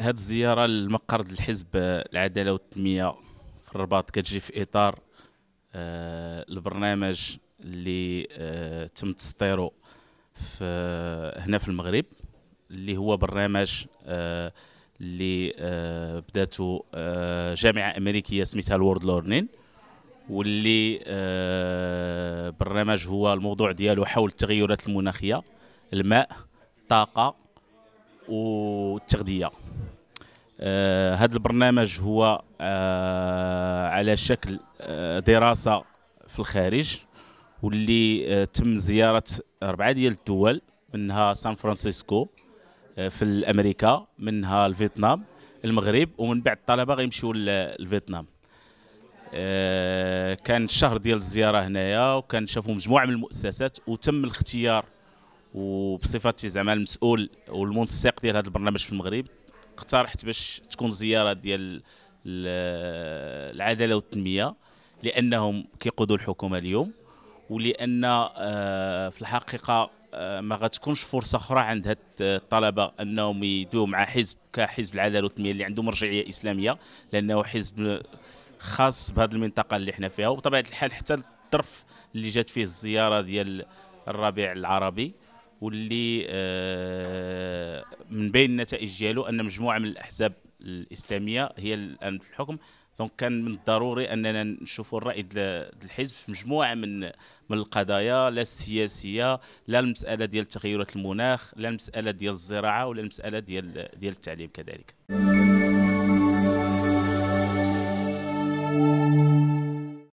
هاد الزياره لمقر الحزب العداله والتنميه في الرباط كتجي في اطار آه، البرنامج اللي آه، تم تسطيره في هنا في المغرب اللي هو برنامج آه، اللي بداته جامعه امريكيه سميتها الورد لورنين واللي برنامج هو الموضوع ديالو حول التغيرات المناخيه الماء الطاقه والتغذيه آه، هذا البرنامج هو آه، على شكل آه، دراسه في الخارج واللي تم زياره اربعه ديال الدول منها سان فرانسيسكو في الامريكا منها الفيتنام المغرب ومن بعد الطلبه غيمشيو للفيتنام كان الشهر ديال الزياره هنايا وكان شافوا مجموعه من المؤسسات وتم الاختيار وبصفتي زعما المسؤول والمنسق ديال هذا البرنامج في المغرب اقترحت باش تكون زياره ديال العداله والتنميه لانهم كيقودوا الحكومه اليوم ولان آه، في الحقيقه آه، ما غتكونش فرصه اخرى عند هاد الطلبه انهم يدوا مع حزب كحزب العداله والتنميه اللي عنده مرجعيه اسلاميه لانه حزب خاص بهذه المنطقه اللي حنا فيها وبطبيعه الحال حتى الطرف اللي جات فيه الزياره ديال الربيع العربي واللي آه، من بين النتائج ديالو ان مجموعه من الاحزاب الاسلاميه هي الان في الحكم دونك كان من الضروري اننا نشوفوا الراي الحزب في مجموعه من من القضايا لا السياسيه لا المساله ديال تغيرات المناخ لا المساله ديال الزراعه ولا المساله ديال ديال التعليم كذلك